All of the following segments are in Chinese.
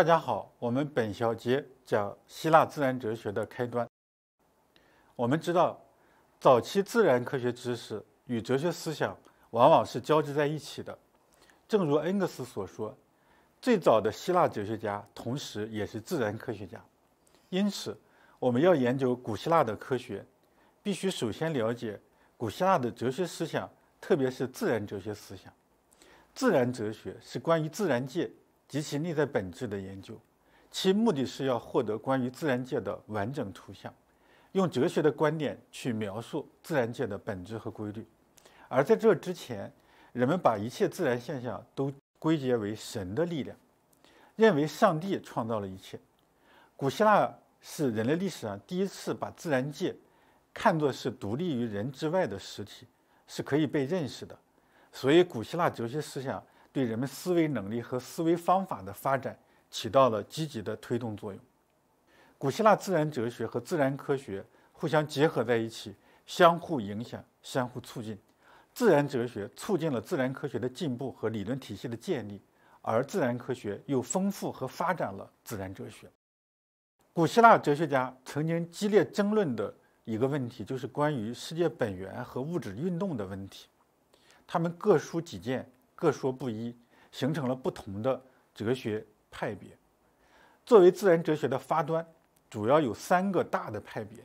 大家好，我们本小节讲希腊自然哲学的开端。我们知道，早期自然科学知识与哲学思想往往是交织在一起的。正如恩格斯所说，最早的希腊哲学家同时也是自然科学家。因此，我们要研究古希腊的科学，必须首先了解古希腊的哲学思想，特别是自然哲学思想。自然哲学是关于自然界。及其内在本质的研究，其目的是要获得关于自然界的完整图像，用哲学的观点去描述自然界的本质和规律。而在这之前，人们把一切自然现象都归结为神的力量，认为上帝创造了一切。古希腊是人类历史上第一次把自然界看作是独立于人之外的实体，是可以被认识的。所以，古希腊哲学思想。对人们思维能力和思维方法的发展起到了积极的推动作用。古希腊自然哲学和自然科学互相结合在一起，相互影响、相互促进。自然哲学促进了自然科学的进步和理论体系的建立，而自然科学又丰富和发展了自然哲学。古希腊哲学家曾经激烈争论的一个问题，就是关于世界本源和物质运动的问题。他们各抒己见。各说不一，形成了不同的哲学派别。作为自然哲学的发端，主要有三个大的派别，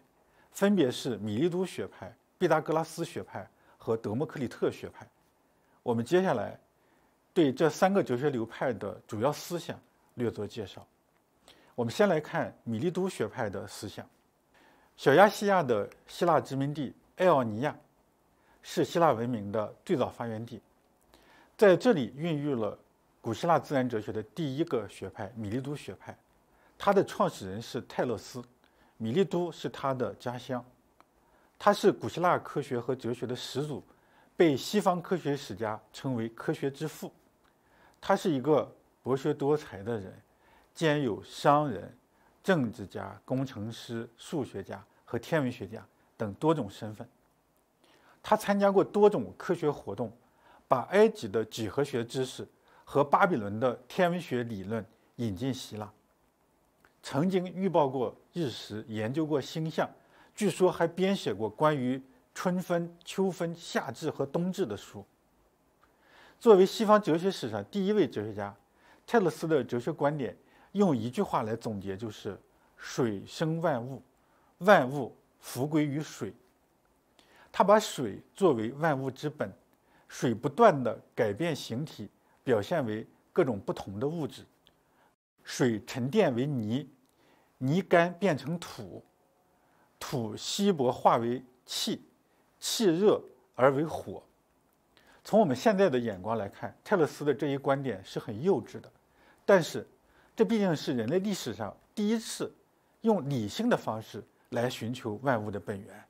分别是米利都学派、毕达哥拉斯学派和德谟克里特学派。我们接下来对这三个哲学流派的主要思想略作介绍。我们先来看米利都学派的思想。小亚细亚的希腊殖民地艾奥尼亚是希腊文明的最早发源地。在这里孕育了古希腊自然哲学的第一个学派——米利都学派。他的创始人是泰勒斯，米利都是他的家乡。他是古希腊科学和哲学的始祖，被西方科学史家称为“科学之父”。他是一个博学多才的人，兼有商人、政治家、工程师、数学家和天文学家等多种身份。他参加过多种科学活动。把埃及的几何学知识和巴比伦的天文学理论引进希腊，曾经预报过日食，研究过星象，据说还编写过关于春分、秋分、夏至和冬至的书。作为西方哲学史上第一位哲学家，泰勒斯的哲学观点用一句话来总结就是：水生万物，万物复归于水。他把水作为万物之本。水不断地改变形体，表现为各种不同的物质。水沉淀为泥，泥干变成土，土稀薄化为气，气热而为火。从我们现在的眼光来看，泰勒斯的这一观点是很幼稚的。但是，这毕竟是人类历史上第一次用理性的方式来寻求万物的本源，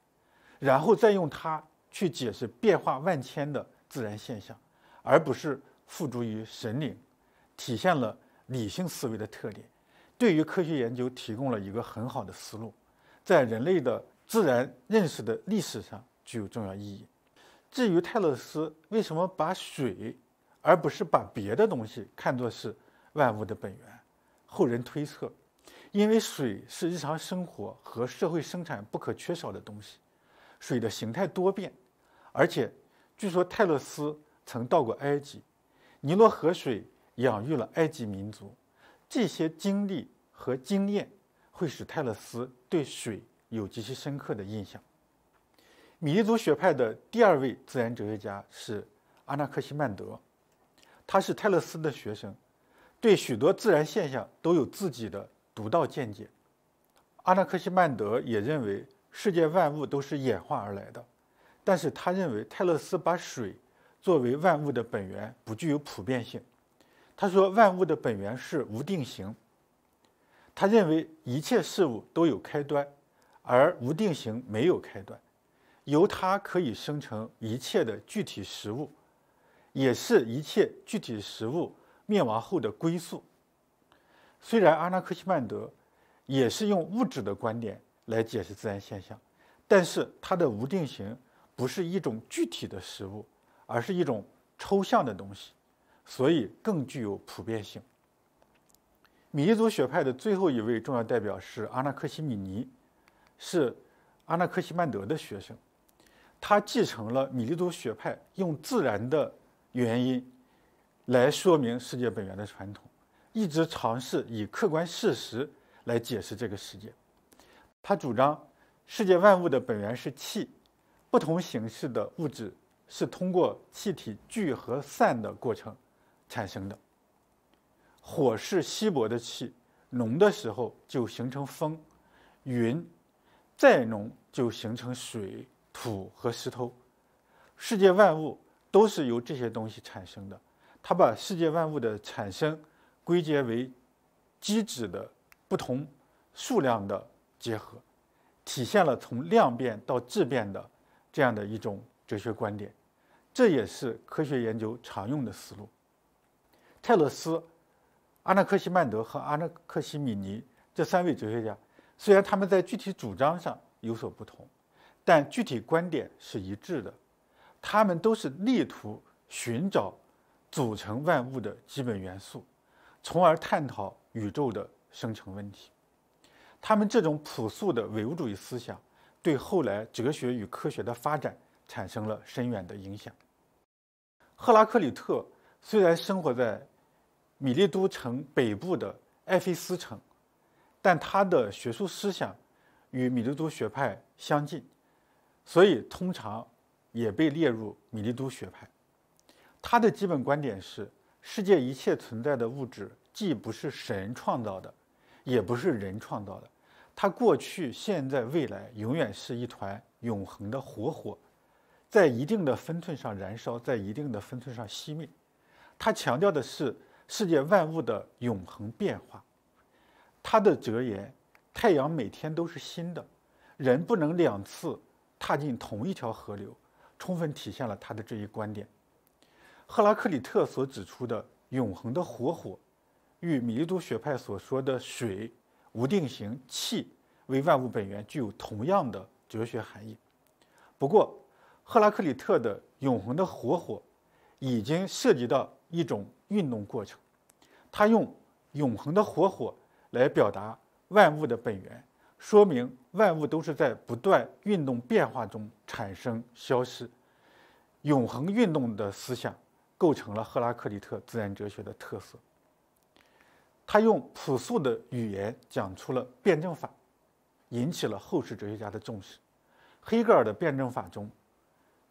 然后再用它去解释变化万千的。自然现象，而不是附着于神灵，体现了理性思维的特点，对于科学研究提供了一个很好的思路，在人类的自然认识的历史上具有重要意义。至于泰勒斯为什么把水而不是把别的东西看作是万物的本源，后人推测，因为水是日常生活和社会生产不可缺少的东西，水的形态多变，而且。据说泰勒斯曾到过埃及，尼罗河水养育了埃及民族。这些经历和经验会使泰勒斯对水有极其深刻的印象。米利族学派的第二位自然哲学家是阿纳克西曼德，他是泰勒斯的学生，对许多自然现象都有自己的独到见解。阿纳克西曼德也认为世界万物都是演化而来的。但是他认为，泰勒斯把水作为万物的本源不具有普遍性。他说，万物的本源是无定形。他认为一切事物都有开端，而无定形没有开端，由它可以生成一切的具体实物，也是一切具体实物灭亡后的归宿。虽然阿纳克西曼德也是用物质的观点来解释自然现象，但是他的无定形。不是一种具体的食物，而是一种抽象的东西，所以更具有普遍性。米利族学派的最后一位重要代表是阿纳克西米尼，是阿纳克西曼德的学生，他继承了米利族学派用自然的原因来说明世界本源的传统，一直尝试以客观事实来解释这个世界。他主张世界万物的本源是气。不同形式的物质是通过气体聚和散的过程产生的。火是稀薄的气，浓的时候就形成风、云；再浓就形成水、土和石头。世界万物都是由这些东西产生的。他把世界万物的产生归结为基质的不同数量的结合，体现了从量变到质变的。这样的一种哲学观点，这也是科学研究常用的思路。泰勒斯、阿纳克西曼德和阿纳克西米尼这三位哲学家，虽然他们在具体主张上有所不同，但具体观点是一致的。他们都是力图寻找组成万物的基本元素，从而探讨宇宙的生成问题。他们这种朴素的唯物主义思想。对后来哲学与科学的发展产生了深远的影响。赫拉克利特虽然生活在米利都城北部的埃菲斯城，但他的学术思想与米利都学派相近，所以通常也被列入米利都学派。他的基本观点是：世界一切存在的物质既不是神创造的，也不是人创造的。它过去、现在、未来，永远是一团永恒的活火，在一定的分寸上燃烧，在一定的分寸上熄灭。他强调的是世界万物的永恒变化。他的哲言：“太阳每天都是新的，人不能两次踏进同一条河流。”充分体现了他的这一观点。赫拉克利特所指出的永恒的活火，与米利都学派所说的水。无定形气为万物本源，具有同样的哲学含义。不过，赫拉克利特的永恒的活火已经涉及到一种运动过程。他用永恒的活火来表达万物的本源，说明万物都是在不断运动变化中产生、消失。永恒运动的思想构成了赫拉克利特自然哲学的特色。他用朴素的语言讲出了辩证法，引起了后世哲学家的重视。黑格尔的辩证法中，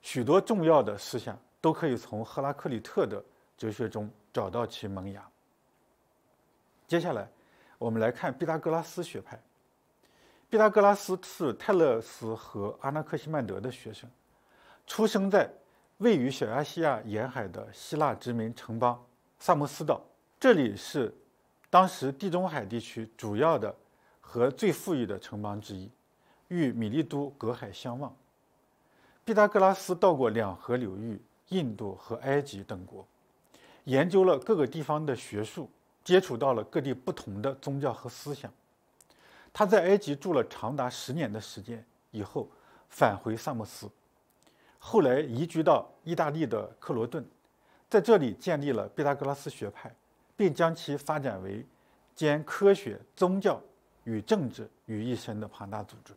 许多重要的思想都可以从赫拉克利特的哲学中找到其萌芽。接下来，我们来看毕达哥拉斯学派。毕达哥拉斯是泰勒斯和阿纳克西曼德的学生，出生在位于小亚细亚沿海的希腊殖民城邦萨摩斯岛。这里是。当时，地中海地区主要的和最富裕的城邦之一，与米利都隔海相望。毕达哥拉斯到过两河流域、印度和埃及等国，研究了各个地方的学术，接触到了各地不同的宗教和思想。他在埃及住了长达十年的时间，以后返回萨默斯，后来移居到意大利的克罗顿，在这里建立了毕达哥拉斯学派。并将其发展为兼科学、宗教与政治于一身的庞大组织。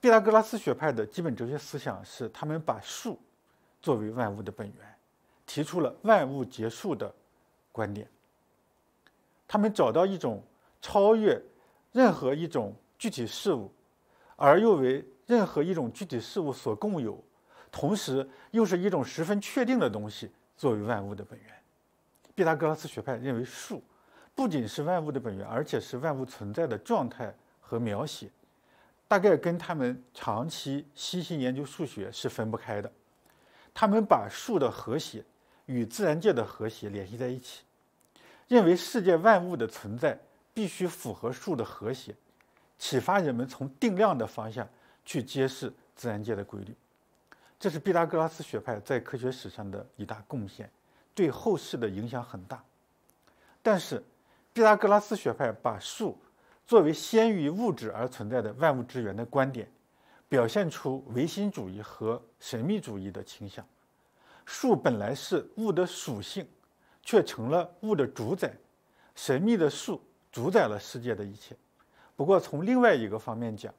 毕达哥拉斯学派的基本哲学思想是，他们把数作为万物的本源，提出了万物皆数的观点。他们找到一种超越任何一种具体事物，而又为任何一种具体事物所共有，同时又是一种十分确定的东西作为万物的本源。毕达哥拉斯学派认为，数不仅是万物的本源，而且是万物存在的状态和描写。大概跟他们长期悉心研究数学是分不开的。他们把数的和谐与自然界的和谐联系在一起，认为世界万物的存在必须符合数的和谐，启发人们从定量的方向去揭示自然界的规律。这是毕达哥拉斯学派在科学史上的一大贡献。对后世的影响很大，但是毕达哥拉斯学派把数作为先于物质而存在的万物之源的观点，表现出唯心主义和神秘主义的倾向。数本来是物的属性，却成了物的主宰。神秘的数主宰了世界的一切。不过从另外一个方面讲，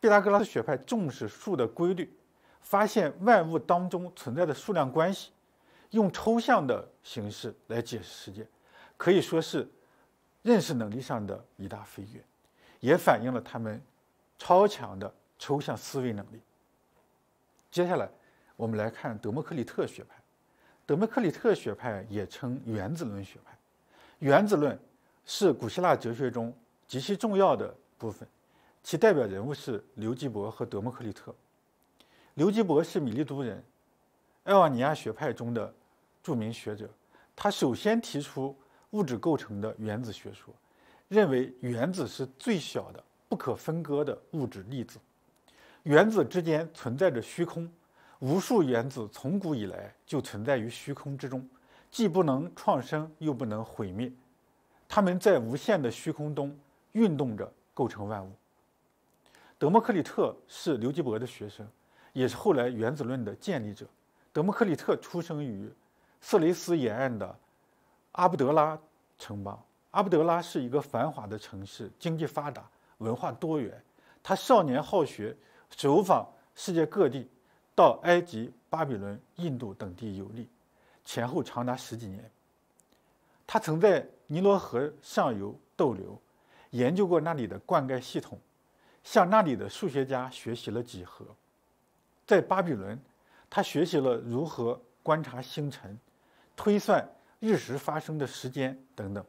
毕达哥拉斯学派重视数的规律，发现万物当中存在的数量关系。用抽象的形式来解释世界，可以说是认识能力上的一大飞跃，也反映了他们超强的抽象思维能力。接下来，我们来看德谟克里特学派。德谟克里特学派也称原子论学派，原子论是古希腊哲学中极其重要的部分，其代表人物是留基伯和德谟克里特。留基伯是米利都人，爱瓦尼亚学派中的。著名学者，他首先提出物质构成的原子学说，认为原子是最小的不可分割的物质粒子。原子之间存在着虚空，无数原子从古以来就存在于虚空之中，既不能创生又不能毁灭，他们在无限的虚空中运动着，构成万物。德谟克利特是刘基伯的学生，也是后来原子论的建立者。德谟克利特出生于。色雷斯沿岸的阿布德拉城邦，阿布德拉是一个繁华的城市，经济发达，文化多元。他少年好学，走访世界各地，到埃及、巴比伦、印度等地游历，前后长达十几年。他曾在尼罗河上游逗留，研究过那里的灌溉系统，向那里的数学家学习了几何。在巴比伦，他学习了如何观察星辰。推算日食发生的时间等等。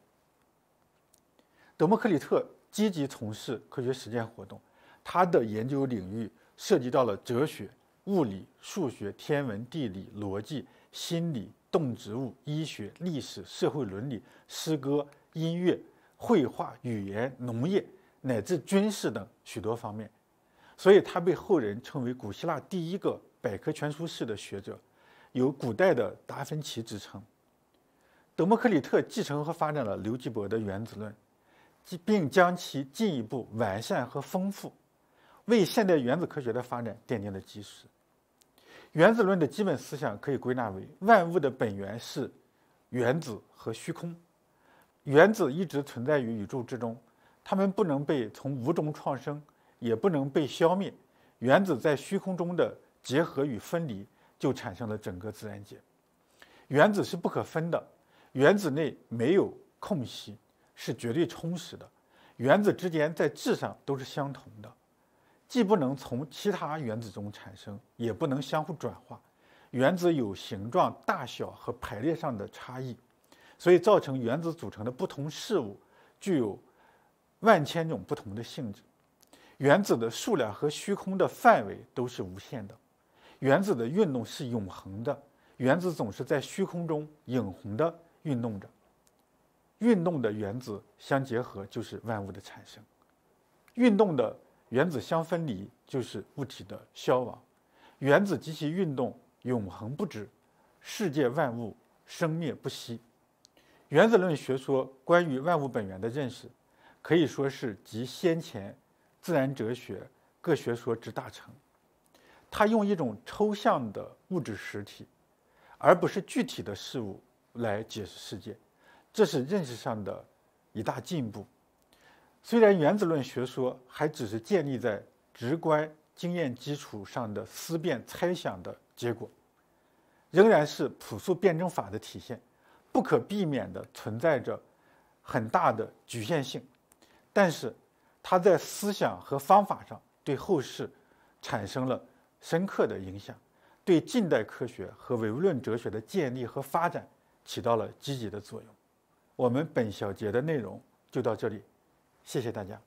德谟克里特积极从事科学实践活动，他的研究领域涉及到了哲学、物理、数学、天文、地理、逻辑、心理、动植物、医学、历史、社会伦理、诗歌、音乐、绘画、语言、农业乃至军事等许多方面，所以他被后人称为古希腊第一个百科全书式的学者。有古代的达芬奇之称，德谟克里特继承和发展了刘基伯的原子论，并将其进一步完善和丰富，为现代原子科学的发展奠定了基石。原子论的基本思想可以归纳为：万物的本源是原子和虚空，原子一直存在于宇宙之中，它们不能被从无中创生，也不能被消灭。原子在虚空中的结合与分离。就产生了整个自然界。原子是不可分的，原子内没有空隙，是绝对充实的。原子之间在质上都是相同的，既不能从其他原子中产生，也不能相互转化。原子有形状、大小和排列上的差异，所以造成原子组成的不同事物具有万千种不同的性质。原子的数量和虚空的范围都是无限的。原子的运动是永恒的，原子总是在虚空中永恒的运动着。运动的原子相结合就是万物的产生，运动的原子相分离就是物体的消亡。原子及其运动永恒不止，世界万物生灭不息。原子论学说关于万物本源的认识，可以说是集先前自然哲学各学说之大成。他用一种抽象的物质实体，而不是具体的事物来解释世界，这是认识上的一大进步。虽然原子论学说还只是建立在直观经验基础上的思辨猜想的结果，仍然是朴素辩证法的体现，不可避免地存在着很大的局限性。但是，它在思想和方法上对后世产生了。深刻的影响，对近代科学和唯物论哲学的建立和发展起到了积极的作用。我们本小节的内容就到这里，谢谢大家。